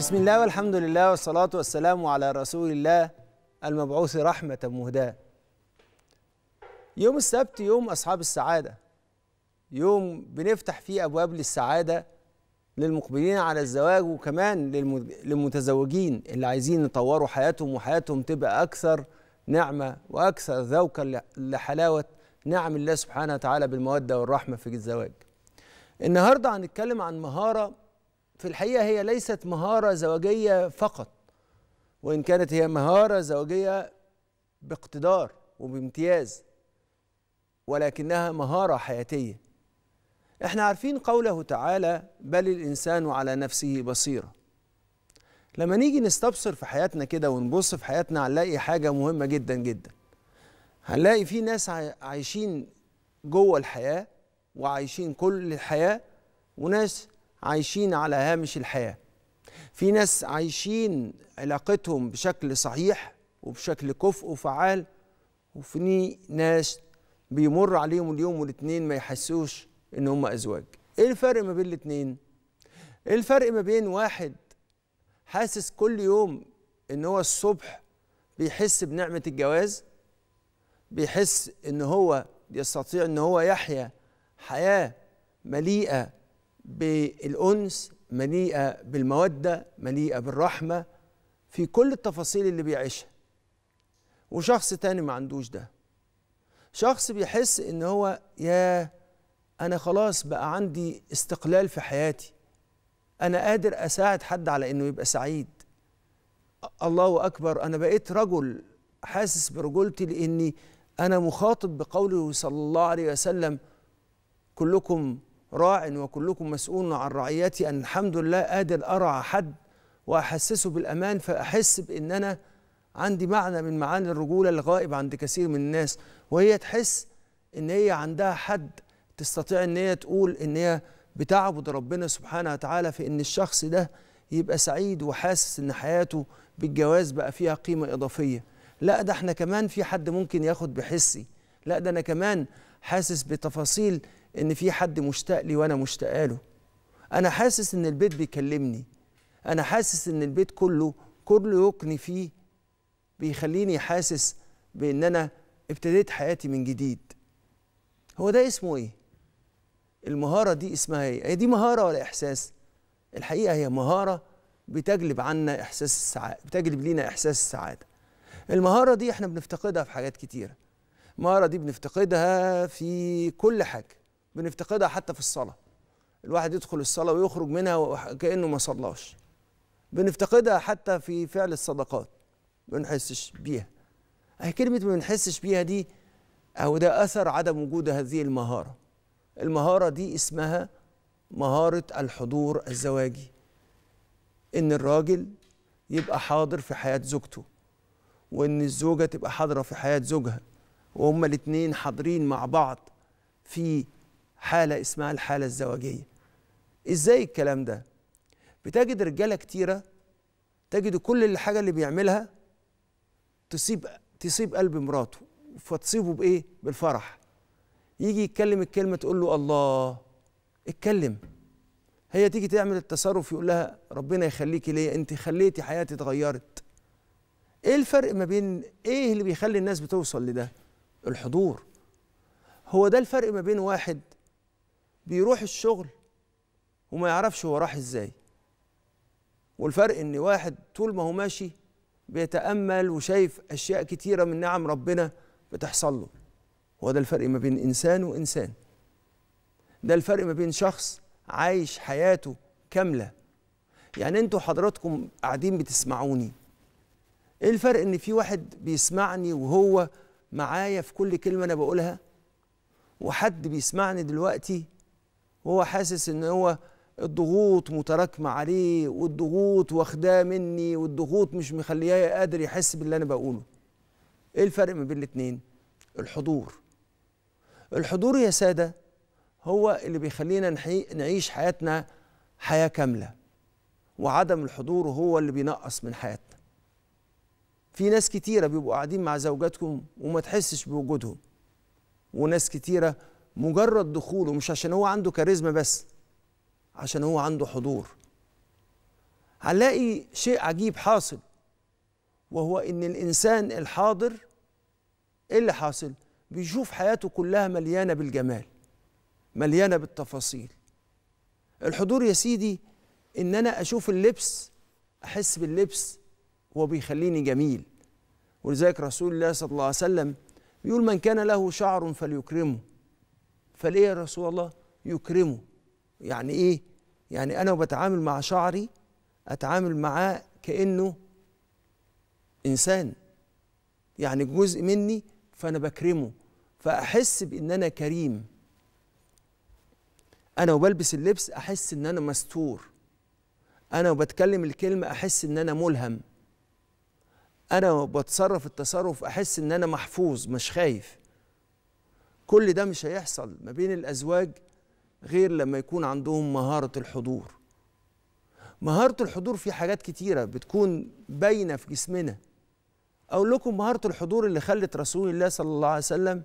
بسم الله والحمد لله والصلاة والسلام على رسول الله المبعوث رحمة مهداة يوم السبت يوم أصحاب السعادة يوم بنفتح فيه أبواب للسعادة للمقبلين على الزواج وكمان للمتزوجين اللي عايزين يطوروا حياتهم وحياتهم تبقى أكثر نعمة وأكثر ذوقا لحلاوة نعم الله سبحانه وتعالى بالمودة والرحمة في الزواج النهاردة هنتكلم عن مهارة في الحقيقه هي ليست مهاره زوجيه فقط وان كانت هي مهاره زوجيه باقتدار وبامتياز ولكنها مهاره حياتيه احنا عارفين قوله تعالى بل الانسان على نفسه بصيره لما نيجي نستبصر في حياتنا كده ونبص في حياتنا هنلاقي حاجه مهمه جدا جدا هنلاقي في ناس عايشين جوه الحياه وعايشين كل الحياه وناس عايشين على هامش الحياه في ناس عايشين علاقتهم بشكل صحيح وبشكل كفء وفعال وفي ناس بيمر عليهم اليوم والاثنين ما يحسوش ان هم ازواج ايه الفرق ما بين الاثنين ايه الفرق ما بين واحد حاسس كل يوم ان هو الصبح بيحس بنعمه الجواز بيحس ان هو يستطيع ان هو يحيا حياه مليئه بالأنس مليئة بالمودة مليئة بالرحمة في كل التفاصيل اللي بيعيشها وشخص تاني ما عندوش ده شخص بيحس ان هو يا انا خلاص بقى عندي استقلال في حياتي انا قادر اساعد حد على انه يبقى سعيد الله اكبر انا بقيت رجل حاسس برجولتي لاني انا مخاطب بقوله صلى الله عليه وسلم كلكم راع وكلكم مسؤول عن رعيتي أن الحمد لله قادر أرعى حد وأحسسه بالأمان فأحس بأن أنا عندي معنى من معاني الرجولة الغائب عند كثير من الناس وهي تحس إن هي عندها حد تستطيع إن هي تقول إن هي بتعبد ربنا سبحانه وتعالى في إن الشخص ده يبقى سعيد وحاسس إن حياته بالجواز بقى فيها قيمة إضافية لا ده احنا كمان في حد ممكن ياخد بحسي لا ده أنا كمان حاسس بتفاصيل ان في حد مشتاق لي وانا مشتاقه له انا حاسس ان البيت بيكلمني انا حاسس ان البيت كله كله يقني فيه بيخليني حاسس بان انا ابتديت حياتي من جديد هو ده اسمه ايه المهاره دي اسمها ايه هي دي مهاره ولا احساس الحقيقه هي مهاره بتجلب عنا احساس السعاده بتجلب لينا احساس السعاده المهاره دي احنا بنفتقدها في حاجات كتيره المهاره دي بنفتقدها في كل حاجه بنفتقدها حتى في الصلاه الواحد يدخل الصلاه ويخرج منها كانه ما صلاش بنفتقدها حتى في فعل الصدقات ما بنحسش بيها أي كلمه ما بنحسش بيها دي او ده اثر عدم وجود هذه المهاره المهاره دي اسمها مهاره الحضور الزواجي ان الراجل يبقى حاضر في حياه زوجته وان الزوجه تبقى حاضره في حياه زوجها وهما الاثنين حاضرين مع بعض في حاله اسمها الحاله الزواجيه ازاي الكلام ده بتجد رجاله كتيره تجد كل الحاجه اللي بيعملها تصيب تصيب قلب مراته فتصيبه بايه بالفرح يجي يتكلم الكلمه تقول له الله اتكلم هي تيجي تعمل التصرف يقول لها ربنا يخليكي ليا انت خليتي حياتي اتغيرت ايه الفرق ما بين ايه اللي بيخلي الناس بتوصل لده الحضور هو ده الفرق ما بين واحد بيروح الشغل وما يعرفش هو راح ازاي والفرق ان واحد طول ما هو ماشي بيتامل وشايف اشياء كتيره من نعم ربنا بتحصل له هو ده الفرق ما بين انسان وانسان ده الفرق ما بين شخص عايش حياته كامله يعني انتوا حضراتكم قاعدين بتسمعوني ايه الفرق ان في واحد بيسمعني وهو معايا في كل كلمه انا بقولها وحد بيسمعني دلوقتي وهو حاسس ان هو الضغوط متراكمه عليه والضغوط واخداه مني والضغوط مش مخلياه قادر يحس باللي انا بقوله ايه الفرق ما بين الاتنين الحضور الحضور يا ساده هو اللي بيخلينا نعيش حياتنا حياه كامله وعدم الحضور هو اللي بينقص من حياتنا في ناس كتيره بيبقوا قاعدين مع زوجاتكم وما تحسش بوجودهم وناس كتيره مجرد دخوله مش عشان هو عنده كاريزما بس عشان هو عنده حضور هنلاقي شيء عجيب حاصل وهو ان الانسان الحاضر ايه اللي حاصل بيشوف حياته كلها مليانه بالجمال مليانه بالتفاصيل الحضور يا سيدي ان انا اشوف اللبس احس باللبس هو بيخليني جميل ولذلك رسول الله صلى الله عليه وسلم بيقول من كان له شعر فليكرمه فليه يا رسول الله يكرمه يعني ايه يعني انا وبتعامل مع شعري اتعامل معاه كانه انسان يعني جزء مني فانا بكرمه فاحس بان انا كريم انا وبلبس اللبس احس ان انا مستور انا وبتكلم الكلمه احس ان انا ملهم انا وبتصرف التصرف احس ان انا محفوظ مش خايف كل ده مش هيحصل ما بين الأزواج غير لما يكون عندهم مهارة الحضور مهارة الحضور في حاجات كتيرة بتكون باينة في جسمنا أقول لكم مهارة الحضور اللي خلت رسول الله صلى الله عليه وسلم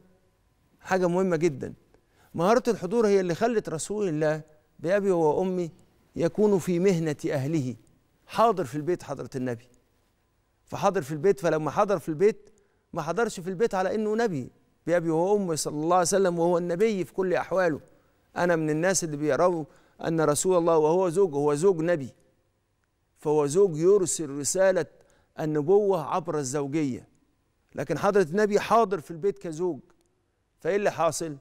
حاجة مهمة جدا مهارة الحضور هي اللي خلت رسول الله بأبي وأمي يكون في مهنة أهله حاضر في البيت حضرة النبي فحاضر في البيت فلما حضر في البيت ما حضرش في البيت على إنه نبي بأبي وأمه صلى الله عليه وسلم وهو النبي في كل أحواله أنا من الناس اللي بيروا أن رسول الله وهو زوج هو زوج نبي فهو زوج يرسل رسالة النبوة عبر الزوجية لكن حضرة النبي حاضر في البيت كزوج فإيه اللي حاصل؟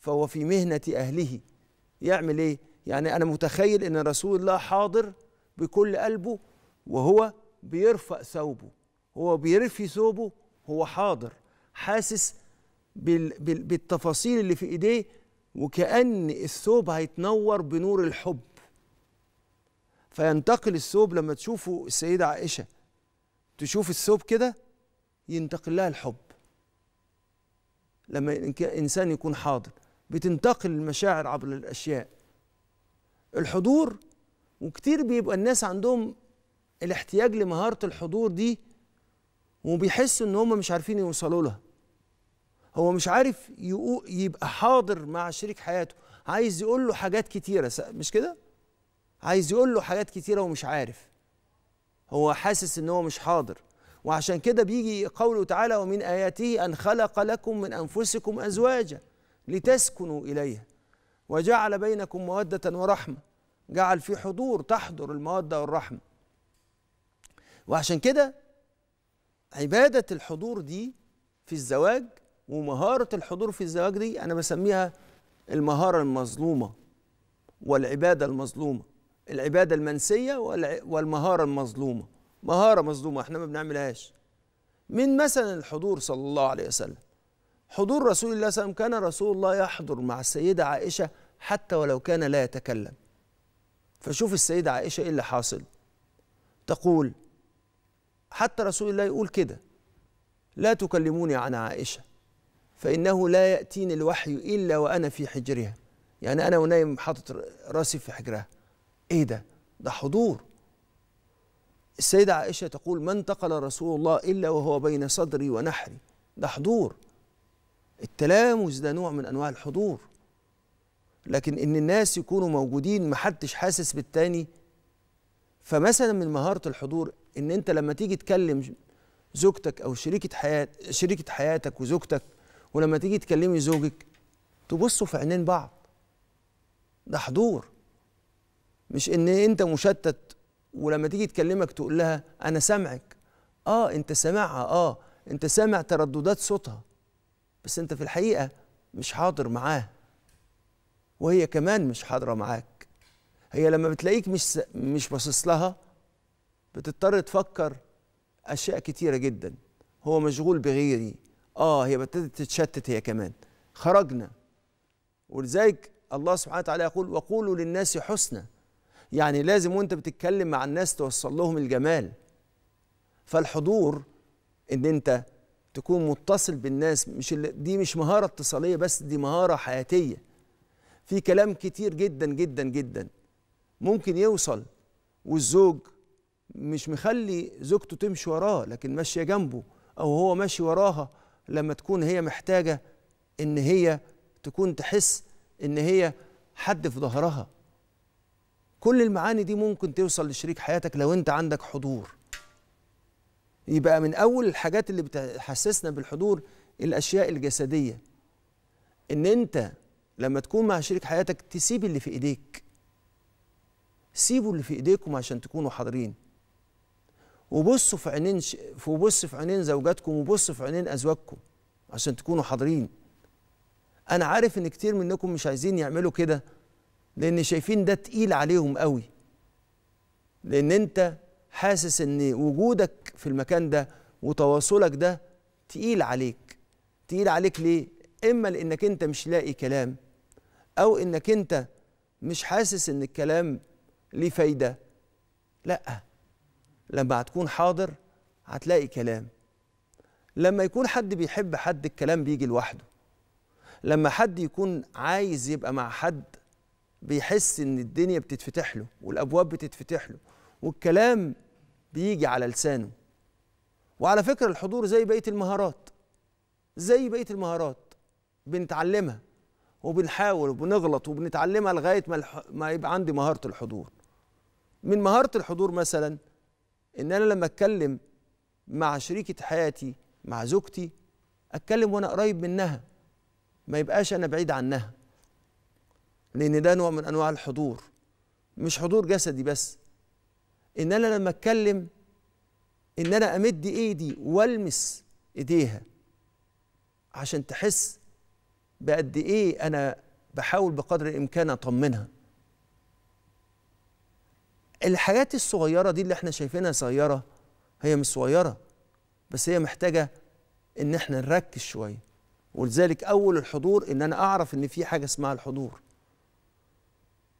فهو في مهنة أهله يعمل إيه؟ يعني أنا متخيل أن رسول الله حاضر بكل قلبه وهو بيرفق ثوبه هو بيرفي ثوبه هو حاضر حاسس بالتفاصيل اللي في ايديه وكأن الثوب هيتنور بنور الحب فينتقل الثوب لما تشوفه السيدة عائشة تشوف الثوب كده ينتقل لها الحب لما إنسان يكون حاضر بتنتقل المشاعر عبر الأشياء الحضور وكتير بيبقى الناس عندهم الاحتياج لمهارة الحضور دي وبيحسوا إن هم مش عارفين يوصلوا لها هو مش عارف يبقى حاضر مع شريك حياته عايز يقول له حاجات كتيره مش كده عايز يقول له حاجات كتيره ومش عارف هو حاسس ان هو مش حاضر وعشان كده بيجي قوله تعالى ومن اياته ان خلق لكم من انفسكم ازواجا لتسكنوا اليها وجعل بينكم موده ورحمه جعل في حضور تحضر الموده والرحمه وعشان كده عباده الحضور دي في الزواج ومهارة الحضور في الزواج دي أنا بسميها المهارة المظلومة والعبادة المظلومة العبادة المنسية والمهارة المظلومة مهارة مظلومة احنا ما بنعملهاش من مثلا الحضور صلى الله عليه وسلم حضور رسول الله صلى الله عليه وسلم كان رسول الله يحضر مع السيدة عائشة حتى ولو كان لا يتكلم فشوف السيدة عائشة ايه اللي حاصل تقول حتى رسول الله يقول كده لا تكلموني عن عائشة فإنه لا يأتيني الوحي إلا وأنا في حجرها يعني أنا ونايم حاطط راسي في حجرها إيه ده؟ ده حضور السيدة عائشة تقول ما انتقل رسول الله إلا وهو بين صدري ونحري ده حضور التلامس ده نوع من أنواع الحضور لكن إن الناس يكونوا موجودين محدش حاسس بالتاني فمثلا من مهارة الحضور إن أنت لما تيجي تكلم زوجتك أو شريكة حياة شريكة حياتك وزوجتك ولما تيجي تكلمي زوجك تبصوا في عينين بعض ده حضور مش ان انت مشتت ولما تيجي تكلمك تقول لها انا سامعك اه انت سامعها اه انت سامع ترددات صوتها بس انت في الحقيقه مش حاضر معاه وهي كمان مش حاضره معاك هي لما بتلاقيك مش مش باصص لها بتضطر تفكر اشياء كتيره جدا هو مشغول بغيري اه هي ابتدت تتشتت هي كمان خرجنا ولذلك الله سبحانه وتعالى يقول وقولوا للناس حسنا يعني لازم وانت بتتكلم مع الناس توصل لهم الجمال فالحضور ان انت تكون متصل بالناس مش دي مش مهاره اتصاليه بس دي مهاره حياتيه في كلام كتير جدا جدا جدا ممكن يوصل والزوج مش مخلي زوجته تمشي وراه لكن ماشيه جنبه او هو ماشي وراها لما تكون هي محتاجه ان هي تكون تحس ان هي حد في ظهرها كل المعاني دي ممكن توصل لشريك حياتك لو انت عندك حضور يبقى من اول الحاجات اللي بتحسسنا بالحضور الاشياء الجسديه ان انت لما تكون مع شريك حياتك تسيب اللي في ايديك سيبوا اللي في ايديكم عشان تكونوا حاضرين وبصوا في عينين ش... وبص في عينين زوجاتكم وبصوا في عينين ازواجكم عشان تكونوا حاضرين انا عارف ان كتير منكم مش عايزين يعملوا كده لان شايفين ده تقيل عليهم قوي لان انت حاسس ان وجودك في المكان ده وتواصلك ده تقيل عليك تقيل عليك ليه اما لانك انت مش لاقي كلام او انك انت مش حاسس ان الكلام ليه فايده لا لما هتكون حاضر هتلاقي كلام لما يكون حد بيحب حد الكلام بيجي لوحده لما حد يكون عايز يبقى مع حد بيحس ان الدنيا بتتفتح له والابواب بتتفتح له والكلام بيجي على لسانه وعلى فكره الحضور زي بقيه المهارات زي بقيه المهارات بنتعلمها وبنحاول وبنغلط وبنتعلمها لغايه ما, ما يبقى عندي مهاره الحضور من مهاره الحضور مثلا ان انا لما اتكلم مع شريكه حياتي مع زوجتي اتكلم وانا قريب منها ما يبقاش انا بعيد عنها لان ده نوع من انواع الحضور مش حضور جسدي بس ان انا لما اتكلم ان انا امد ايدي والمس ايديها عشان تحس بقد ايه انا بحاول بقدر الامكان اطمنها الحاجات الصغيره دي اللي احنا شايفينها صغيره هي مش صغيره بس هي محتاجه ان احنا نركز شويه ولذلك اول الحضور ان انا اعرف ان في حاجه اسمها الحضور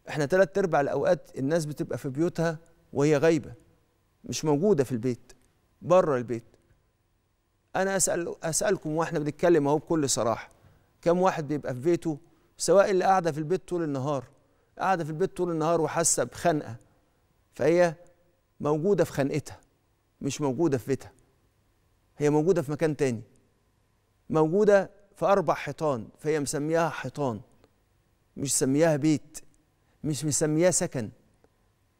احنا ثلاث ارباع الاوقات الناس بتبقى في بيوتها وهي غايبه مش موجوده في البيت بره البيت انا اسال اسالكم واحنا بنتكلم اهو بكل صراحه كم واحد بيبقى في بيته سواء اللي قاعده في البيت طول النهار قاعده في البيت طول النهار وحاسه بخنقه فهي موجودة في خنقتها مش موجودة في بيتها هي موجودة في مكان تاني موجودة في أربع حيطان فهي مسمياها حيطان مش مسمياها بيت مش مسمياها سكن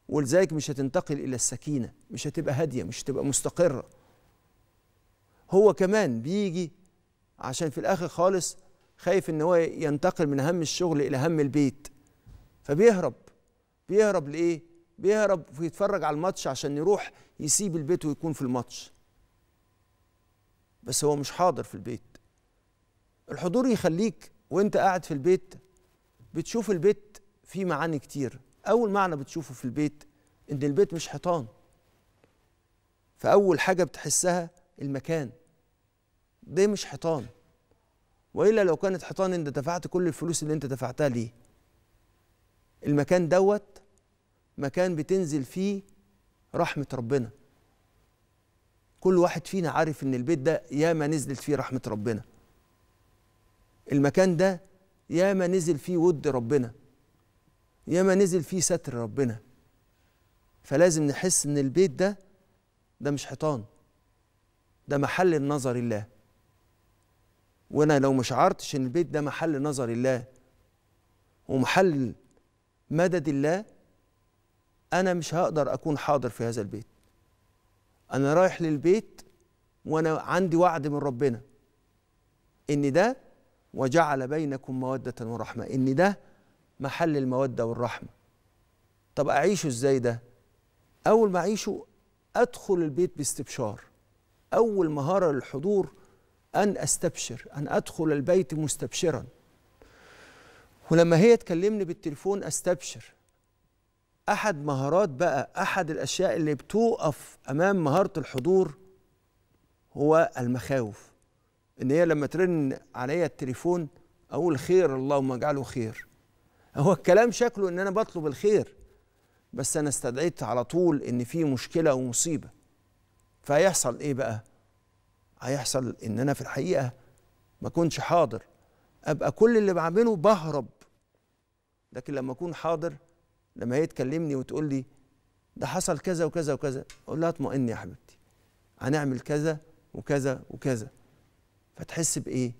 ولذلك مش هتنتقل إلى السكينة مش هتبقى هادية مش هتبقى مستقرة هو كمان بيجي عشان في الآخر خالص خايف إن هو ينتقل من هم الشغل إلى هم البيت فبيهرب بيهرب لإيه؟ بيهرب ويتفرج على الماتش عشان يروح يسيب البيت ويكون في الماتش بس هو مش حاضر في البيت الحضور يخليك وانت قاعد في البيت بتشوف البيت فيه معاني كتير اول معنى بتشوفه في البيت ان البيت مش حيطان فاول حاجه بتحسها المكان ده مش حيطان والا لو كانت حيطان انت دفعت كل الفلوس اللي انت دفعتها ليه المكان دوت مكان بتنزل فيه رحمة ربنا كل واحد فينا عارف ان البيت ده ياما نزلت فيه رحمة ربنا المكان ده ياما نزل فيه ود ربنا ياما نزل فيه ستر ربنا فلازم نحس ان البيت ده ده مش حيطان ده محل النظر الله وانا لو ما شعرتش ان البيت ده محل نظر الله ومحل مدد الله انا مش هقدر اكون حاضر في هذا البيت انا رايح للبيت وانا عندي وعد من ربنا ان ده وجعل بينكم موده ورحمه ان ده محل الموده والرحمه طب اعيشه ازاي ده اول ما اعيشه ادخل البيت باستبشار اول مهاره للحضور ان استبشر ان ادخل البيت مستبشرا ولما هي تكلمني بالتليفون استبشر احد مهارات بقى احد الاشياء اللي بتوقف امام مهاره الحضور هو المخاوف ان هي لما ترن عليا التليفون اقول خير اللهم اجعله خير هو الكلام شكله ان انا بطلب الخير بس انا استدعيت على طول ان في مشكله ومصيبه فهيحصل ايه بقى هيحصل ان انا في الحقيقه ما كنتش حاضر ابقى كل اللي بعمله بهرب لكن لما اكون حاضر لما هي تكلمني وتقول لي ده حصل كذا وكذا وكذا اقول لها اطمئني يا حبيبتي هنعمل كذا وكذا وكذا فتحس بايه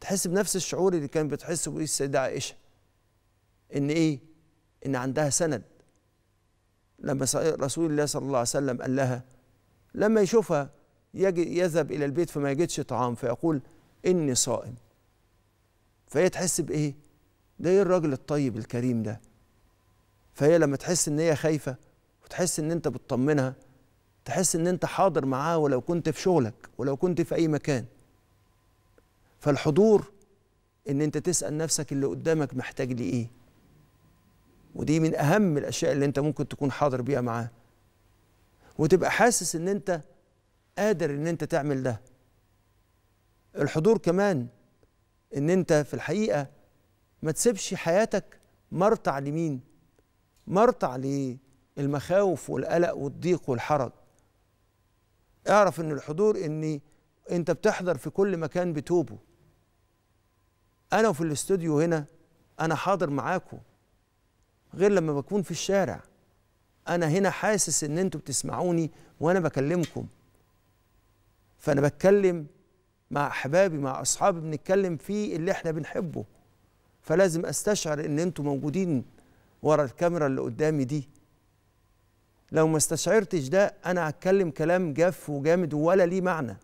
تحس بنفس الشعور اللي كان بتحس بيه السيده عائشه ان ايه ان عندها سند لما رسول الله صلى الله عليه وسلم قال لها لما يشوفها يجي يذهب الى البيت فما يجدش طعام فيقول اني صائم فهي تحس بايه ده ايه الراجل الطيب الكريم ده فهي لما تحس ان هي خايفه وتحس ان انت بتطمنها تحس ان انت حاضر معاه ولو كنت في شغلك ولو كنت في اي مكان فالحضور ان انت تسال نفسك اللي قدامك محتاج لي ايه ودي من اهم الاشياء اللي انت ممكن تكون حاضر بيها معاه وتبقى حاسس ان انت قادر ان انت تعمل ده الحضور كمان ان انت في الحقيقه ما تسيبش حياتك مرتع لمين مرتع للمخاوف والقلق والضيق والحرج اعرف ان الحضور ان انت بتحضر في كل مكان بتوبه انا وفي الاستوديو هنا انا حاضر معاكم غير لما بكون في الشارع انا هنا حاسس ان انتوا بتسمعوني وانا بكلمكم فانا بتكلم مع احبابي مع اصحابي بنتكلم في اللي احنا بنحبه فلازم استشعر ان انتوا موجودين ورا الكاميرا اللي قدامي دي لو ما استشعرتش ده انا هتكلم كلام جاف وجامد ولا ليه معنى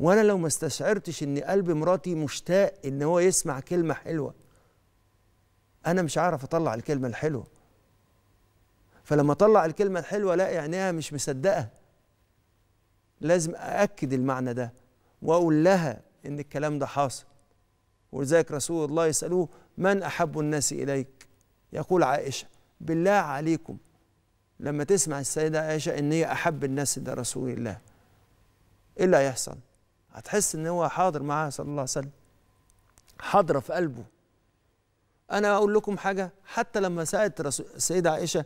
وانا لو ما استشعرتش ان قلب مراتي مشتاق ان هو يسمع كلمه حلوه انا مش عارف اطلع الكلمه الحلوه فلما اطلع الكلمه الحلوه الاقي عينيها مش مصدقه لازم ااكد المعنى ده واقول لها ان الكلام ده حاصل ولذلك رسول الله يسالوه من احب الناس اليك يقول عائشة بالله عليكم لما تسمع السيدة عائشة إن هي أحب الناس إلى رسول الله إيه اللي هيحصل؟ هتحس إن هو حاضر معاها صلى الله عليه وسلم حاضرة في قلبه أنا أقول لكم حاجة حتى لما سألت السيدة عائشة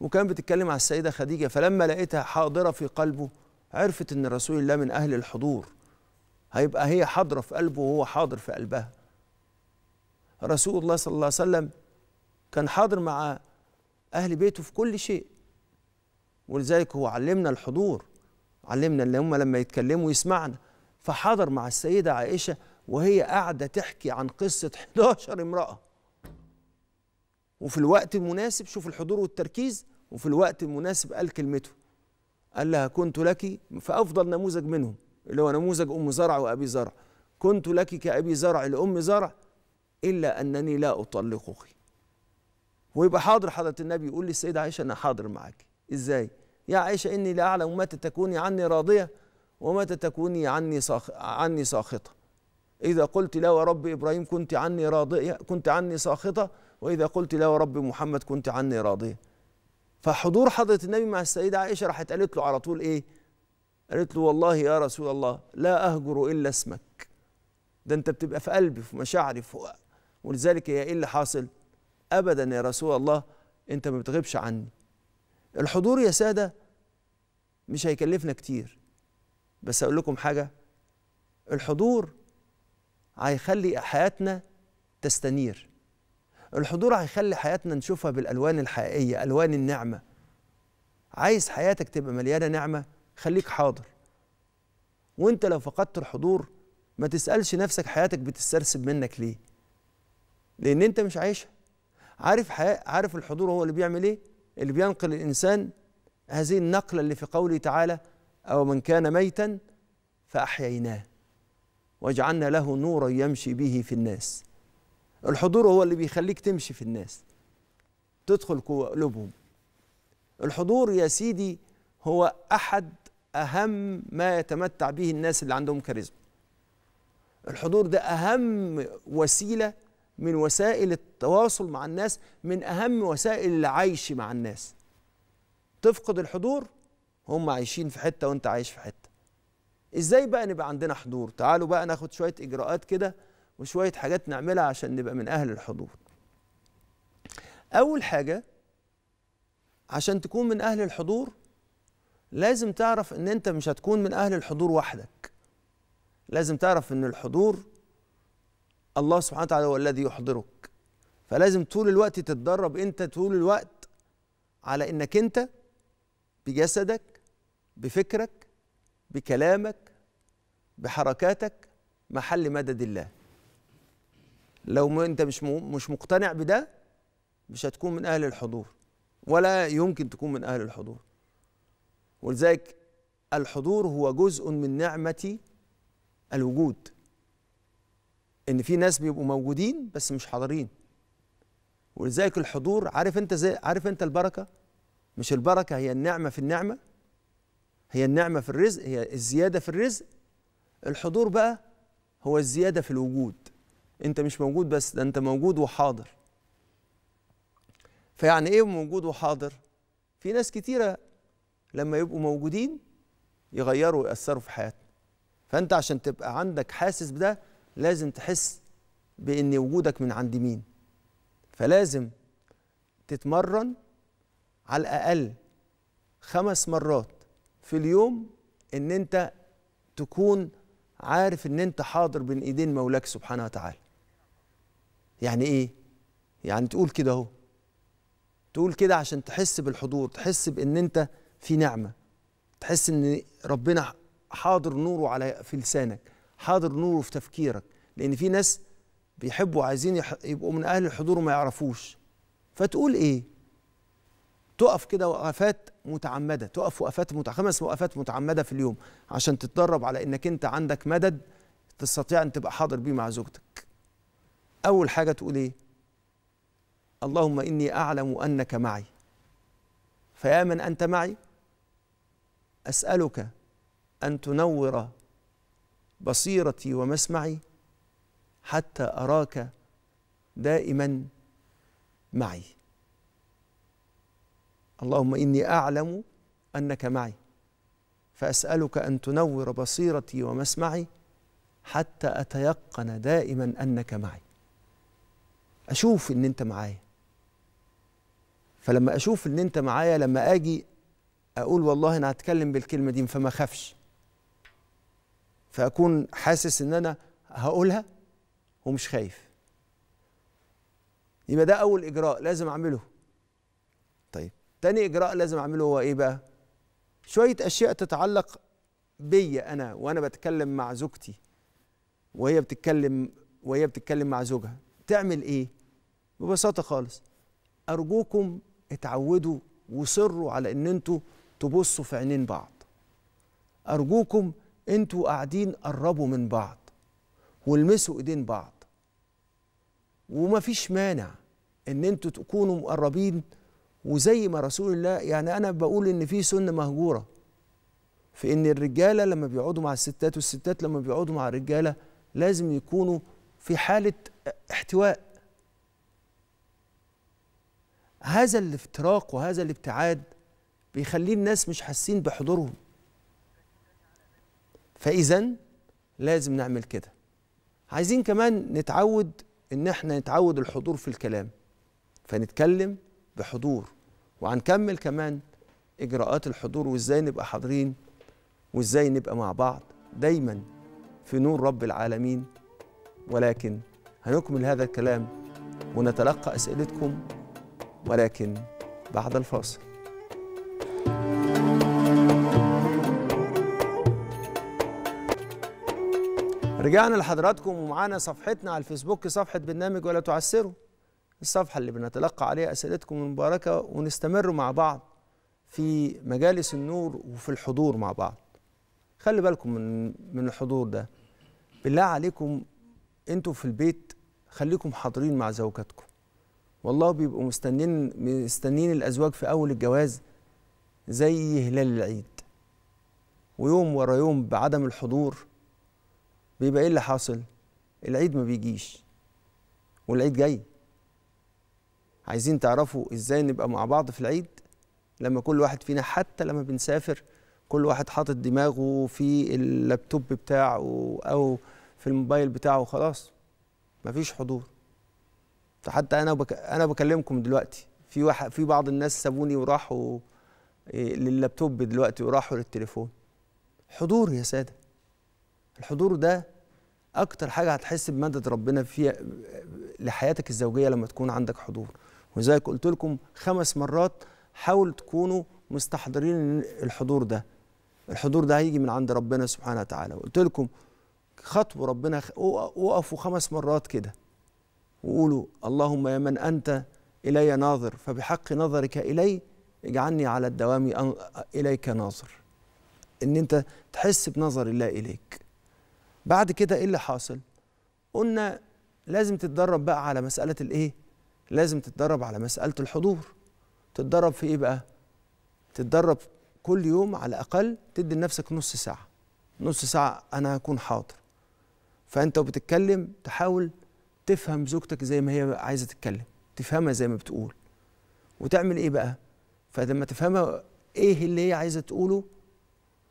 وكان بتتكلم على السيدة خديجة فلما لقيتها حاضرة في قلبه عرفت إن رسول الله من أهل الحضور هيبقى هي حاضرة في قلبه وهو حاضر في قلبها رسول الله صلى الله عليه وسلم كان حاضر مع أهل بيته في كل شيء ولذلك هو علمنا الحضور علمنا اللي هم لما يتكلموا يسمعنا فحضر مع السيدة عائشة وهي قاعدة تحكي عن قصة 11 امرأة وفي الوقت المناسب شوف الحضور والتركيز وفي الوقت المناسب قال كلمته قال لها كنت لك فأفضل نموذج منهم اللي هو نموذج أم زرع وأبي زرع كنت لك كأبي زرع لأم زرع إلا أنني لا أطلقك ويبقى حاضر حضره النبي يقول للسيده عائشه انا حاضر معك ازاي يا عائشه اني لا اعلم متى تكوني عني راضيه ومتى تكوني عني ساخ... عني ساخطه اذا قلت لا ورب ابراهيم كنت عني راضيه كنت عني ساخطه واذا قلت لا ورب محمد كنت عني راضيه فحضور حضره النبي مع السيده عائشه راحت قالت له على طول ايه قالت له والله يا رسول الله لا اهجر الا اسمك ده انت بتبقى في قلبي في مشاعري في ولذلك هي ايه اللي حاصل أبدا يا رسول الله أنت ما بتغيبش عني الحضور يا سادة مش هيكلفنا كتير بس أقول لكم حاجة الحضور هيخلي حياتنا تستنير الحضور هيخلي حياتنا نشوفها بالألوان الحقيقية ألوان النعمة عايز حياتك تبقى مليانة نعمة خليك حاضر وانت لو فقدت الحضور ما تسألش نفسك حياتك بتسترسب منك ليه لأن انت مش عايشها عارف حياة عارف الحضور هو اللي بيعمل ايه اللي بينقل الانسان هذه النقله اللي في قوله تعالى او من كان ميتا فاحييناه وجعلنا له نورا يمشي به في الناس الحضور هو اللي بيخليك تمشي في الناس تدخل قلوبهم الحضور يا سيدي هو احد اهم ما يتمتع به الناس اللي عندهم كاريزما الحضور ده اهم وسيله من وسائل التواصل مع الناس من أهم وسائل العيش مع الناس تفقد الحضور هم عايشين في حتة وانت عايش في حتة ازاي بقى نبقى عندنا حضور تعالوا بقى ناخد شوية إجراءات كده وشوية حاجات نعملها عشان نبقى من أهل الحضور أول حاجة عشان تكون من أهل الحضور لازم تعرف ان انت مش هتكون من أهل الحضور وحدك لازم تعرف ان الحضور الله سبحانه وتعالى هو الذي يحضرك فلازم طول الوقت تتدرب انت طول الوقت على انك انت بجسدك بفكرك بكلامك بحركاتك محل مدد الله لو انت مش مش مقتنع بده مش هتكون من اهل الحضور ولا يمكن تكون من اهل الحضور ولذلك الحضور هو جزء من نعمه الوجود ان في ناس بيبقوا موجودين بس مش حاضرين ولذلك الحضور عارف انت زي عارف انت البركه مش البركه هي النعمه في النعمه هي النعمه في الرزق هي الزياده في الرزق الحضور بقى هو الزياده في الوجود انت مش موجود بس ده انت موجود وحاضر فيعني ايه موجود وحاضر في ناس كتيره لما يبقوا موجودين يغيروا ويأثروا في حياتنا فانت عشان تبقى عندك حاسس بده لازم تحس بان وجودك من عند مين فلازم تتمرن على الاقل خمس مرات في اليوم ان انت تكون عارف ان انت حاضر بين ايدين مولاك سبحانه وتعالى يعني ايه يعني تقول كده اهو تقول كده عشان تحس بالحضور تحس بان انت في نعمه تحس ان ربنا حاضر نوره على في لسانك حاضر نوره في تفكيرك لان في ناس بيحبوا عايزين يبقوا من اهل الحضور وما يعرفوش فتقول ايه تقف كده وقفات متعمده تقف وقفات متع... خمس وقفات متعمده في اليوم عشان تتدرب على انك انت عندك مدد تستطيع ان تبقى حاضر بيه مع زوجتك اول حاجه تقول ايه اللهم اني اعلم انك معي فيا من انت معي اسالك ان تنور بصيرتي ومسمعي حتى اراك دائما معي اللهم اني اعلم انك معي فاسالك ان تنور بصيرتي ومسمعي حتى اتيقن دائما انك معي اشوف ان انت معايا فلما اشوف ان انت معايا لما اجي اقول والله انا هتكلم بالكلمه دي فما اخافش فاكون حاسس ان انا هقولها ومش خايف يبقى ده اول اجراء لازم اعمله طيب تاني اجراء لازم اعمله هو ايه بقى شويه اشياء تتعلق بيا انا وانا بتكلم مع زوجتي وهي بتتكلم وهي بتتكلم مع زوجها تعمل ايه ببساطه خالص ارجوكم اتعودوا وصروا على ان انتوا تبصوا في عينين بعض ارجوكم انتوا قاعدين قربوا من بعض ولمسوا ايدين بعض وما فيش مانع ان انتوا تكونوا مقربين وزي ما رسول الله يعني انا بقول ان في سنه مهجوره في ان الرجاله لما بيقعدوا مع الستات والستات لما بيقعدوا مع الرجاله لازم يكونوا في حاله احتواء هذا الافتراق وهذا الابتعاد بيخليه الناس مش حاسين بحضورهم فاذا لازم نعمل كده عايزين كمان نتعود ان احنا نتعود الحضور في الكلام فنتكلم بحضور وهنكمل كمان اجراءات الحضور وازاي نبقى حاضرين وازاي نبقى مع بعض دايما في نور رب العالمين ولكن هنكمل هذا الكلام ونتلقى اسئلتكم ولكن بعد الفاصل رجعنا لحضراتكم ومعانا صفحتنا على الفيسبوك صفحة برنامج ولا تعسروا الصفحة اللي بنتلقى عليها أسئلتكم المباركة ونستمر مع بعض في مجالس النور وفي الحضور مع بعض خلي بالكم من من الحضور ده بالله عليكم انتوا في البيت خليكم حاضرين مع زوجاتكم والله بيبقوا مستنين مستنين الازواج في اول الجواز زي هلال العيد ويوم ورا يوم بعدم الحضور بيبقى ايه اللي حاصل العيد ما بيجيش والعيد جاي عايزين تعرفوا ازاي نبقى مع بعض في العيد لما كل واحد فينا حتى لما بنسافر كل واحد حاطط دماغه في اللابتوب بتاعه او في الموبايل بتاعه وخلاص مفيش حضور حتى انا بك... انا بكلمكم دلوقتي في واحد في بعض الناس سابوني وراحوا إيه، لللابتوب دلوقتي وراحوا للتليفون حضور يا ساده الحضور ده اكتر حاجه هتحس بمدد ربنا في لحياتك الزوجيه لما تكون عندك حضور وزيك قلت لكم خمس مرات حاول تكونوا مستحضرين الحضور ده الحضور ده هيجي من عند ربنا سبحانه وتعالى قلت لكم خطوه ربنا وقفوا خمس مرات كده وقولوا اللهم يا من انت الي ناظر فبحق نظرك الي اجعلني على الدوام اليك ناظر ان انت تحس بنظر الله اليك بعد كده ايه اللي حاصل قلنا لازم تتدرب بقى على مساله الايه لازم تتدرب على مساله الحضور تتدرب في ايه بقى تتدرب كل يوم على الاقل تدي لنفسك نص ساعه نص ساعه انا هكون حاضر فانت وبتتكلم تحاول تفهم زوجتك زي ما هي عايزه تتكلم تفهمها زي ما بتقول وتعمل ايه بقى فلما تفهمها ايه اللي هي عايزه تقوله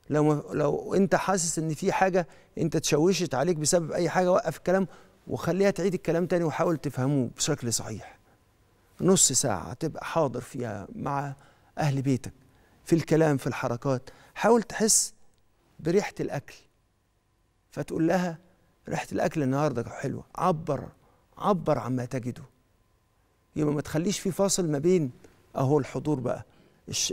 لو لو انت حاسس ان في حاجه انت تشوشت عليك بسبب اي حاجه وقف الكلام وخليها تعيد الكلام تاني وحاول تفهمه بشكل صحيح نص ساعه تبقى حاضر فيها مع اهل بيتك في الكلام في الحركات حاول تحس بريحه الاكل فتقول لها ريحه الاكل النهارده حلوه عبر عبر عما تجده يبقى ما تخليش في فاصل ما بين اهو الحضور بقى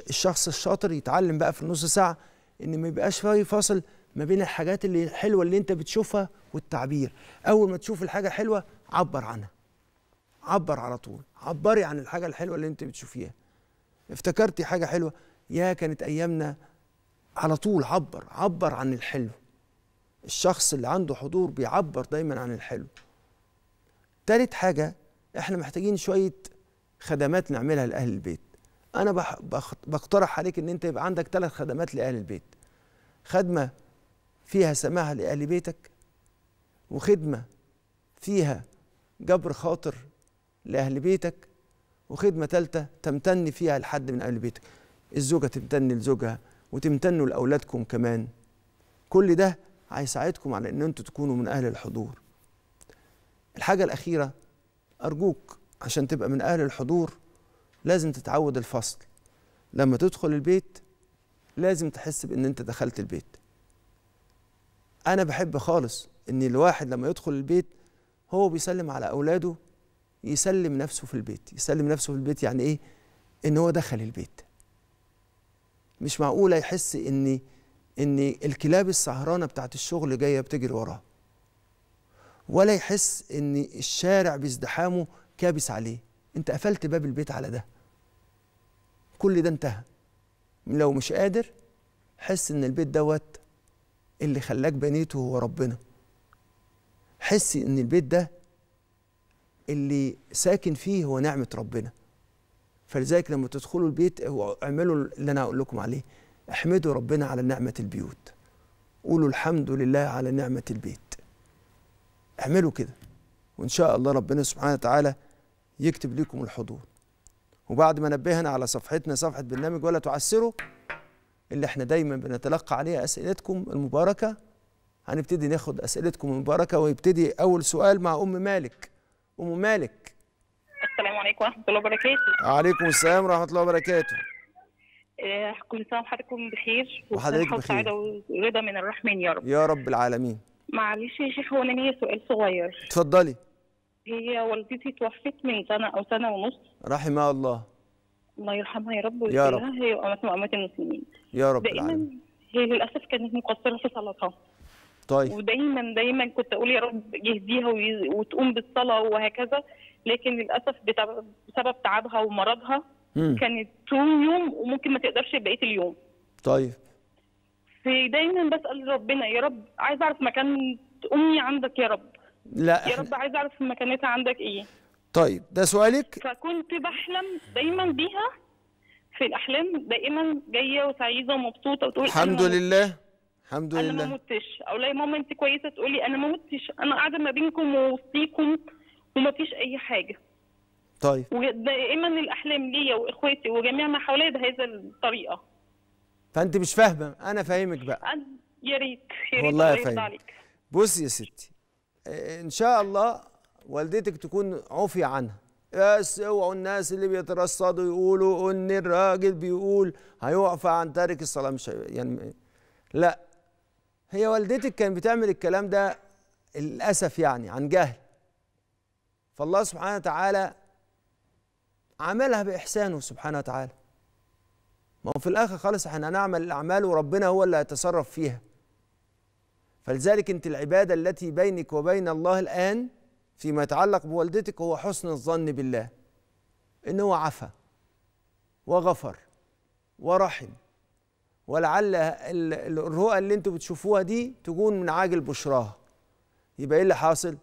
الشخص الشاطر يتعلم بقى في النص ساعه ان ما يبقاش في فاصل ما بين الحاجات اللي الحلوه اللي انت بتشوفها والتعبير اول ما تشوف الحاجه حلوه عبر عنها عبر على طول عبري عن الحاجه الحلوه اللي انت بتشوفيها افتكرتي حاجه حلوه يا كانت ايامنا على طول عبر عبر عن الحلو الشخص اللي عنده حضور بيعبر دايما عن الحلو تالت حاجه احنا محتاجين شويه خدمات نعملها لاهل البيت انا بقترح عليك ان انت يبقى عندك ثلاث خدمات لاهل البيت خدمه فيها سماحه لاهل بيتك وخدمه فيها جبر خاطر لاهل بيتك وخدمه ثالثه تمتن فيها لحد من اهل بيتك الزوجه تمتن لزوجها وتمتنوا لاولادكم كمان كل ده هيساعدكم على ان انتوا تكونوا من اهل الحضور الحاجه الاخيره ارجوك عشان تبقى من اهل الحضور لازم تتعود الفصل لما تدخل البيت لازم تحس بان انت دخلت البيت انا بحب خالص ان الواحد لما يدخل البيت هو بيسلم على اولاده يسلم نفسه في البيت يسلم نفسه في البيت يعني ايه ان هو دخل البيت مش معقوله يحس ان ان الكلاب السهرانه بتاعت الشغل جايه بتجري وراه ولا يحس ان الشارع بازدحامه كابس عليه انت قفلت باب البيت على ده كل ده انتهى لو مش قادر حس ان البيت دوت اللي خلاك بنيته هو ربنا حس ان البيت ده اللي ساكن فيه هو نعمه ربنا فلذلك لما تدخلوا البيت اعملوا اللي انا هقول لكم عليه احمدوا ربنا على نعمه البيوت قولوا الحمد لله على نعمه البيت اعملوا كده وان شاء الله ربنا سبحانه وتعالى يكتب لكم الحضور وبعد ما نبهنا على صفحتنا صفحة برنامج ولا تعسروا اللي احنا دايما بنتلقى عليها أسئلتكم المباركة هنبتدي ناخد أسئلتكم المباركة ويبتدي أول سؤال مع أم مالك أم مالك السلام عليكم ورحمة الله وبركاته وعليكم السلام ورحمة الله وبركاته آه، كل سنة وحضراتكم بخير وحضرتك بخير وسعادة ورضا من الرحمن يا رب يا رب العالمين معلش يا شيخ هو انا ليا سؤال صغير اتفضلي هي والدتي توفت من سنه او سنه ونص رحمها الله الله يرحمها يا رب يا رب هي وامات وامات المسلمين يا رب دائما هي للاسف كانت مقصره في صلاتها طيب ودايما دايما كنت اقول يا رب يهديها وتقوم بالصلاه وهكذا لكن للاسف بسبب تعبها ومرضها مم. كانت طول يوم وممكن ما تقدرش بقيه اليوم طيب في دايما بسال ربنا يا رب عايز اعرف مكان امي عندك يا رب لا يا رب عايزه اعرف مكانتها عندك ايه طيب ده سؤالك فكنت بحلم دايما بيها في الاحلام دائما جايه وسعيده ومبسوطه وتقول الحمد لله الحمد لله انا ما متش اقول لها ماما انت كويسه تقولي انا ما متش انا قاعده ما بينكم ووسطيكم فيش اي حاجه طيب ودائما الاحلام ليا واخواتي وجميع ما حواليا بهذا الطريقه فانت مش فاهمه انا فاهمك بقى يا ريت يا ريت والله فاهمك بصي يا ستي ان شاء الله والدتك تكون عفي عنها بس اوعوا الناس اللي بيترصدوا يقولوا ان الراجل بيقول هيقف عن تارك الصلاه مش يعني لا هي والدتك كان بتعمل الكلام ده للاسف يعني عن جهل فالله سبحانه وتعالى عملها باحسانه سبحانه وتعالى ما هو في الاخر خالص احنا هنعمل الاعمال وربنا هو اللي هيتصرف فيها فلذلك انت العباده التي بينك وبين الله الان فيما يتعلق بوالدتك هو حسن الظن بالله ان هو عفا وغفر ورحم ولعل الرؤى اللي انتوا بتشوفوها دي تكون من عاجل بشراها يبقى ايه اللي حاصل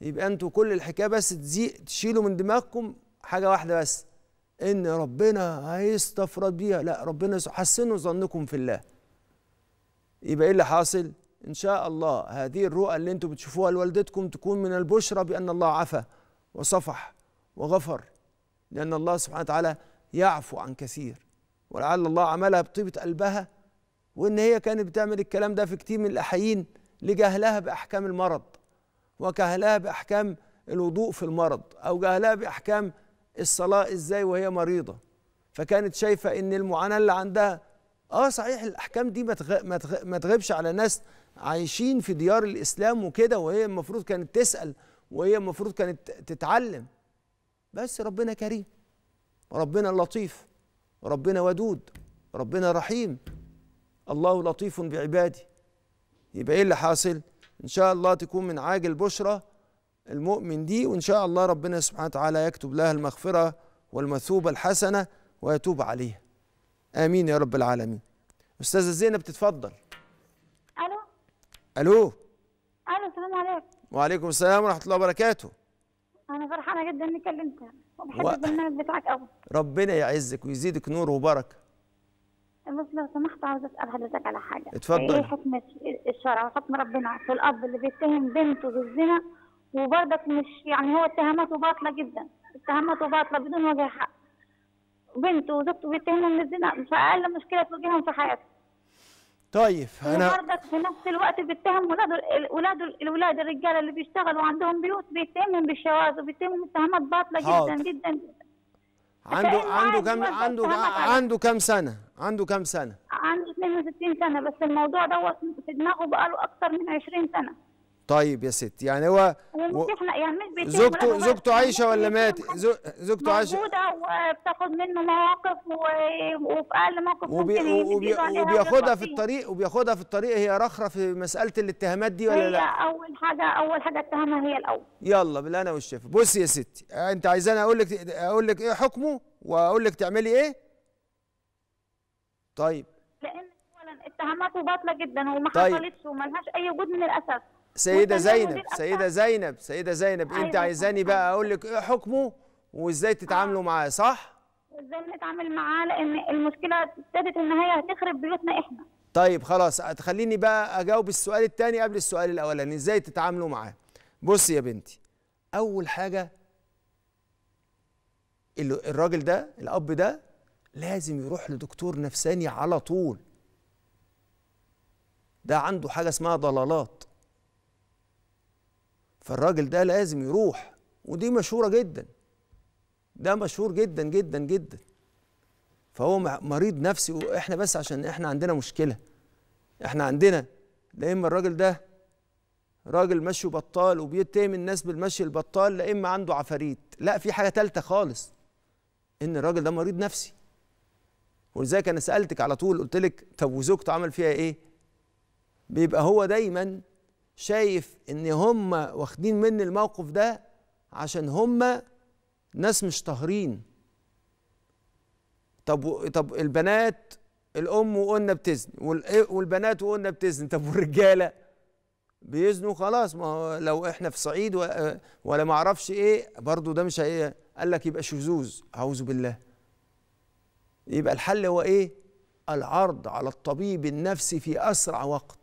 يبقى انتوا كل الحكايه بس تزيق تشيلوا من دماغكم حاجه واحده بس ان ربنا هيستفرد بيها لا ربنا حسنوا ظنكم في الله يبقى ايه اللي حاصل ان شاء الله هذه الرؤى اللي انتم بتشوفوها لوالدتكم تكون من البشرى بان الله عفى وصفح وغفر لان الله سبحانه وتعالى يعفو عن كثير ولعل الله عملها بطيبه قلبها وان هي كانت بتعمل الكلام ده في كتير من الاحيين لجهلها باحكام المرض وكهلها باحكام الوضوء في المرض او جهلها باحكام الصلاه ازاي وهي مريضه فكانت شايفه ان المعاناه اللي عندها اه صحيح الاحكام دي ما ما تغيبش على ناس عايشين في ديار الإسلام وكده وهي المفروض كانت تسأل وهي المفروض كانت تتعلم بس ربنا كريم ربنا لطيف ربنا ودود ربنا رحيم الله لطيف بعباده يبقى ايه اللي حاصل ان شاء الله تكون من عاجل بشرى المؤمن دي وان شاء الله ربنا سبحانه وتعالى يكتب لها المغفره والمثوبه الحسنه ويتوب عليها امين يا رب العالمين استاذه زينب تتفضل الو الو السلام عليكم وعليكم السلام ورحمه الله وبركاته انا فرحانه جدا اني كلمتك وبحب البرنامج بتاعك قوي ربنا يعزك ويزيدك نور وبركه بس لو سمحت عاوز اسال حضرتك على حاجه اتفضل ايه حكم الشرع وحكم ربنا في الاب اللي بيتهم بنته بالزنا وبرضك مش يعني هو اتهاماته باطله جدا اتهاماته باطله بدون وجه حق بنته وزوجته بيتهموا بالزنا الزنا فاقل مشكله تواجههم في حياتهم طيب انا وبرضك في نفس الوقت بيتهم ولاده الاولاد الاولاد الرجاله اللي بيشتغلوا عندهم بيوت بيتهمهم بالشواذ وبيتهمهم اتهامات باطله جدا جدا, جدا. عنده عنده كم عنده عنده كم سنه عنده كم سنه عنده 62 سنه بس الموضوع دوت في دماغه بقاله اكثر من 20 سنه طيب يا ستي يعني هو و... يعني زوجته زوجته عايشه ولا مات زوجته عايشه موجوده وبتاخد منه مواقف و... وفي اقل موقف وبي... وبي... وبياخدها في الطريق وبياخدها في الطريق هي رخره في مساله الاتهامات دي ولا هي لا؟ هي اول حاجه اول حاجه اتهمها هي الاول يلا بالانا والشفا بصي يا ستي انت عايزاني اقول لك اقول لك ايه حكمه واقول لك تعملي ايه؟ طيب لان اولا اتهاماته باطله جدا وما طيب. وما لهاش اي وجود من الاساس سيده زينب سيده زينب سيده أيوة، زينب انت عايزاني بقى اقول لك ايه حكمه وازاي تتعاملوا آه. معاه صح ازاي نتعامل معاه لان المشكله ابتدت ان هي هتخرب بيوتنا احنا طيب خلاص تخليني بقى اجاوب السؤال الثاني قبل السؤال الاولاني ازاي تتعاملوا معاه بصي يا بنتي اول حاجه الراجل ده الاب ده لازم يروح لدكتور نفساني على طول ده عنده حاجه اسمها ضلالات فالراجل ده لازم يروح ودي مشهوره جدا ده مشهور جدا جدا جدا فهو مريض نفسي واحنا بس عشان احنا عندنا مشكله احنا عندنا لا اما الراجل ده راجل مشي بطال وبيتهم الناس بالمشي البطال لا اما عنده عفاريت لا في حاجه ثالثه خالص ان الراجل ده مريض نفسي ولذلك انا سالتك على طول قلت لك طب وزوجته عمل فيها ايه بيبقى هو دايما شايف ان هم واخدين مني الموقف ده عشان هم ناس مش طاهرين طب طب البنات الام وقلنا بتزني إيه، والبنات وقلنا بتزني طب والرجاله بيزنوا خلاص ما هو لو احنا في صعيد ولا ما اعرفش ايه برضو ده مش ايه قال لك يبقى شذوذ اعوذ بالله يبقى الحل هو ايه العرض على الطبيب النفسي في اسرع وقت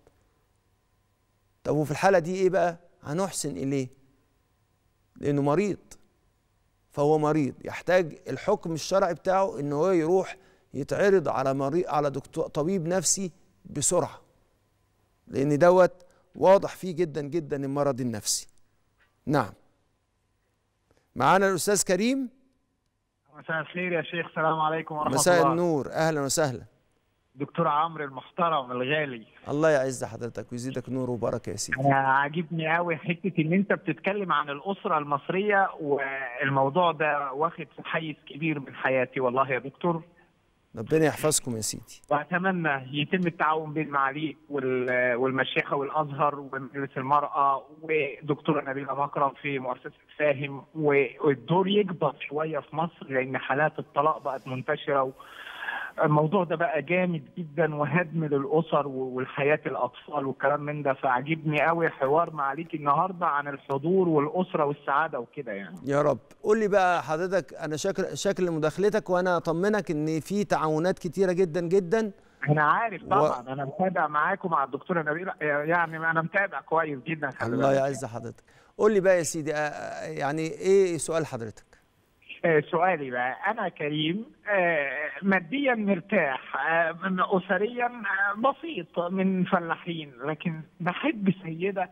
طب وفي الحالة دي إيه بقى؟ هنحسن إليه لأنه مريض فهو مريض يحتاج الحكم الشرعي بتاعه إن هو يروح يتعرض على مريض على دكتور طبيب نفسي بسرعة لأن دوت واضح فيه جدا جدا المرض النفسي نعم معانا الأستاذ كريم مساء الخير يا شيخ السلام عليكم ورحمة الله مساء النور أهلا وسهلا دكتور عمرو المحترم الغالي الله يعز حضرتك ويزيدك نور وبركه يا سيدي انا عاجبني قوي حته ان انت بتتكلم عن الاسره المصريه والموضوع ده واخد حيز كبير من حياتي والله يا دكتور ربنا يحفظكم يا سيدي واتمنى يتم التعاون بين معاليك والمشيخه والازهر ومجلس المراه ودكتوره نبيله مكرم في مؤسسه فاهم والدور يكبر شويه في مصر لان حالات الطلاق بقت منتشره الموضوع ده بقى جامد جدا وهدم للاسر والحياه الاطفال والكلام من ده فعجبني قوي الحوار معاليك النهارده عن الحضور والاسره والسعاده وكده يعني يا رب قول لي بقى حضرتك انا شكل شكل مداخلتك وانا اطمنك ان في تعاونات كتيره جدا جدا انا عارف طبعا و... انا متابع معاكم مع الدكتوره نبيل يعني انا متابع كويس جدا الله يعز حضرتك قول لي بقى يا سيدي يعني ايه سؤال حضرتك آه، سؤالي بقى انا كريم آه، ماديا مرتاح آه، اسريا بسيط من فلاحين لكن بحب سيده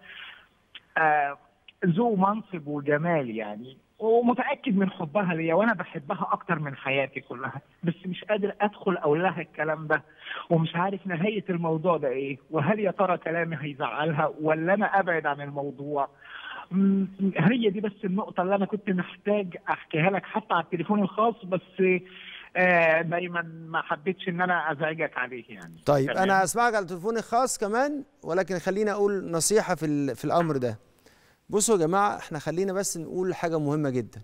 ذو منصب وجمال يعني ومتاكد من حبها ليا وانا بحبها اكتر من حياتي كلها بس مش قادر ادخل اقول لها الكلام ده ومش عارف نهايه الموضوع ده ايه وهل يا ترى كلامي هيزعلها ولا انا ابعد عن الموضوع هي دي بس النقطه اللي انا كنت محتاج احكيها لك حتى على التليفون الخاص بس آه، دايما ما حبيتش ان انا ازعجك عليه يعني طيب انا هسمعك على تليفوني الخاص كمان ولكن خليني اقول نصيحه في في الامر ده بصوا يا جماعه احنا خلينا بس نقول حاجه مهمه جدا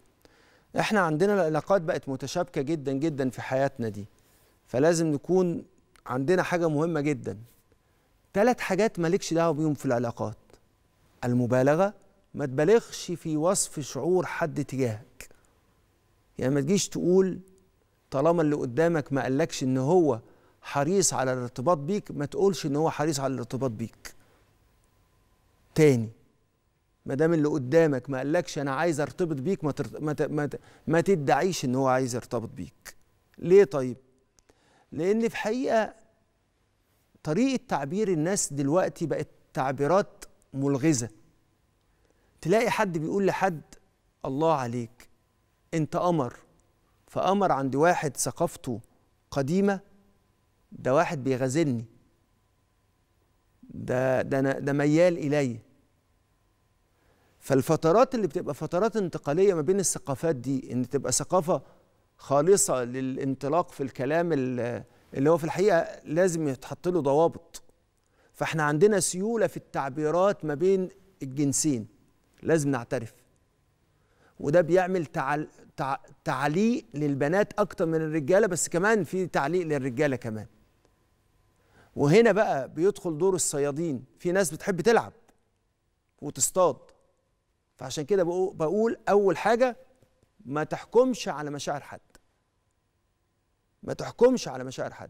احنا عندنا العلاقات بقت متشابكه جدا جدا في حياتنا دي فلازم نكون عندنا حاجه مهمه جدا ثلاث حاجات مالكش دعوه بيهم في العلاقات المبالغه ما تبالغش في وصف شعور حد تجاهك يعني ما تجيش تقول طالما اللي قدامك ما قالكش ان هو حريص على الارتباط بيك ما تقولش ان هو حريص على الارتباط بيك تاني ما دام اللي قدامك ما قالكش انا عايز ارتبط بيك ما ترت... ما, ت... ما, ت... ما تدعيش ان هو عايز يرتبط بيك ليه طيب لان في حقيقه طريقه تعبير الناس دلوقتي بقت تعبيرات ملغزه تلاقي حد بيقول لحد الله عليك انت قمر فقمر عند واحد ثقافته قديمه ده واحد بيغازلني ده ده أنا ده ميال الي فالفترات اللي بتبقى فترات انتقاليه ما بين الثقافات دي ان تبقى ثقافه خالصه للانطلاق في الكلام اللي هو في الحقيقه لازم يتحط له ضوابط فاحنا عندنا سيوله في التعبيرات ما بين الجنسين لازم نعترف وده بيعمل تعال تع... تعليق للبنات اكتر من الرجاله بس كمان في تعليق للرجاله كمان وهنا بقى بيدخل دور الصيادين في ناس بتحب تلعب وتصطاد فعشان كده بقول اول حاجه ما تحكمش على مشاعر حد ما تحكمش على مشاعر حد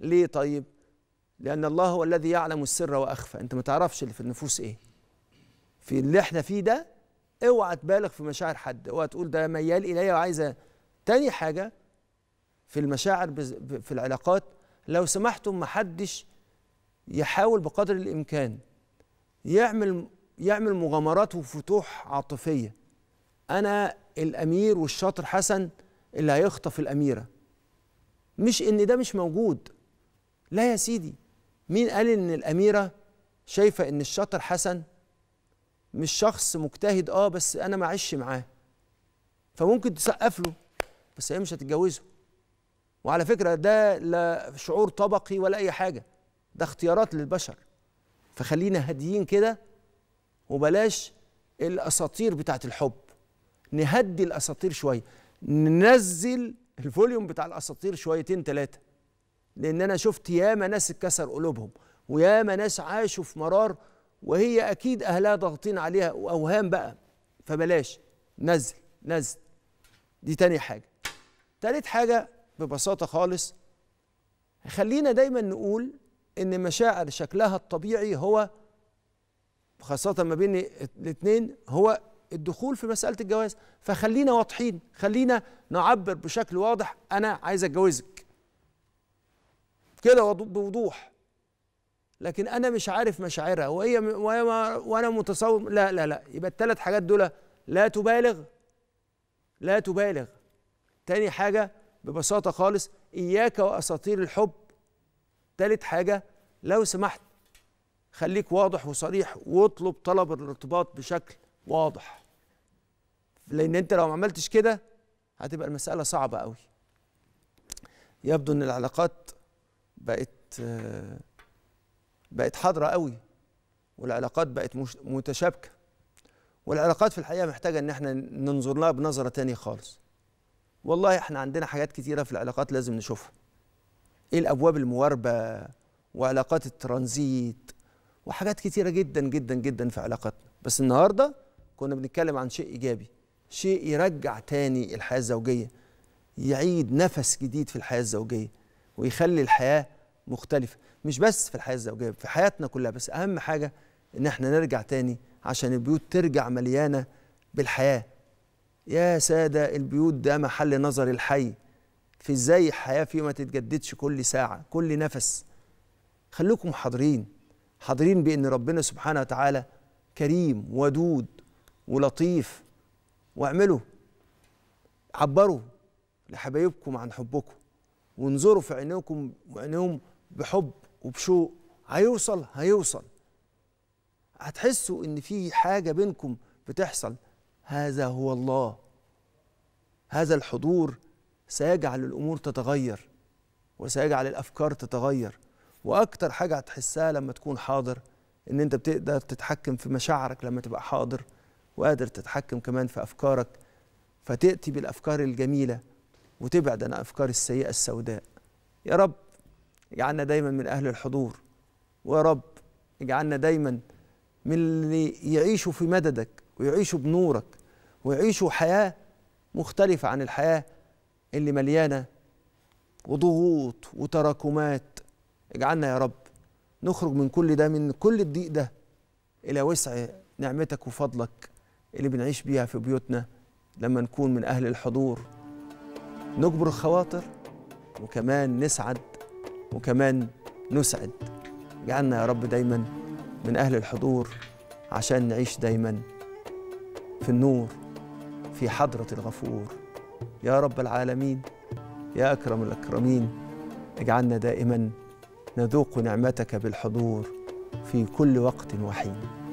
ليه طيب لان الله هو الذي يعلم السر واخفى انت ما تعرفش اللي في النفوس ايه في اللي احنا فيه ده اوعى تبالغ في مشاعر حد اوعى تقول ده ميال الي وعايزه تاني حاجه في المشاعر في العلاقات لو سمحتم محدش يحاول بقدر الامكان يعمل يعمل مغامرات وفتوح عاطفيه انا الامير والشاطر حسن اللي هيخطف الاميره مش ان ده مش موجود لا يا سيدي مين قال ان الاميره شايفه ان الشاطر حسن مش شخص مجتهد اه بس انا ما معيش معاه فممكن تسقف له بس هي مش هتتجوزه وعلى فكره ده لا شعور طبقي ولا اي حاجه ده اختيارات للبشر فخلينا هاديين كده وبلاش الاساطير بتاعت الحب نهدي الاساطير شويه ننزل الفوليوم بتاع الاساطير شويتين ثلاثه لان انا شفت ياما ناس اتكسر قلوبهم وياما ناس عاشوا في مرار وهي اكيد اهلها ضاغطين عليها واوهام بقى فبلاش نزل نزل دي تاني حاجه تالت حاجه ببساطه خالص خلينا دايما نقول ان مشاعر شكلها الطبيعي هو خاصة ما بين الاثنين هو الدخول في مسألة الجواز فخلينا واضحين خلينا نعبر بشكل واضح أنا عايز أتجوزك كده بوضوح لكن انا مش عارف مشاعرها وهي وانا متصور لا لا لا يبقى الثلاث حاجات دول لا تبالغ لا تبالغ تاني حاجه ببساطه خالص اياك واساطير الحب تالت حاجه لو سمحت خليك واضح وصريح واطلب طلب الارتباط بشكل واضح لان انت لو ما عملتش كده هتبقى المساله صعبه قوي يبدو ان العلاقات بقت آه، بقت حاضره قوي والعلاقات بقت متشابكه والعلاقات في الحقيقه محتاجه ان احنا ننظر لها بنظره تانية خالص والله احنا عندنا حاجات كتيره في العلاقات لازم نشوفها ايه الابواب المواربه وعلاقات الترانزيت وحاجات كتيره جدا جدا جدا في علاقاتنا بس النهارده كنا بنتكلم عن شيء ايجابي شيء يرجع تاني الحياه الزوجيه يعيد نفس جديد في الحياه الزوجيه ويخلي الحياه مختلفة مش بس في الحياة الزوجية في حياتنا كلها بس أهم حاجة إن احنا نرجع تاني عشان البيوت ترجع مليانة بالحياة يا سادة البيوت ده محل نظر الحي في ازاي الحياة فيه ما تتجددش كل ساعة كل نفس خليكم حاضرين حاضرين بأن ربنا سبحانه وتعالى كريم ودود ولطيف واعملوا عبروا لحبايبكم عن حبكم وانظروا في عينيكم وعينيهم بحب وبشوق هيوصل هيوصل هتحسوا ان في حاجه بينكم بتحصل هذا هو الله هذا الحضور سيجعل الامور تتغير وسيجعل الافكار تتغير واكتر حاجه هتحسها لما تكون حاضر ان انت بتقدر تتحكم في مشاعرك لما تبقى حاضر وقادر تتحكم كمان في افكارك فتاتي بالافكار الجميله وتبعد عن الافكار السيئه السوداء يا رب اجعلنا دايما من أهل الحضور ويا رب اجعلنا دايما من اللي يعيشوا في مددك ويعيشوا بنورك ويعيشوا حياة مختلفة عن الحياة اللي مليانة وضغوط وتراكمات اجعلنا يا رب نخرج من كل ده من كل الضيق ده إلى وسع نعمتك وفضلك اللي بنعيش بيها في بيوتنا لما نكون من أهل الحضور نجبر الخواطر وكمان نسعد وكمان نسعد جعلنا يا رب دايما من أهل الحضور عشان نعيش دايما في النور في حضرة الغفور يا رب العالمين يا أكرم الأكرمين اجعلنا دائما نذوق نعمتك بالحضور في كل وقت وحين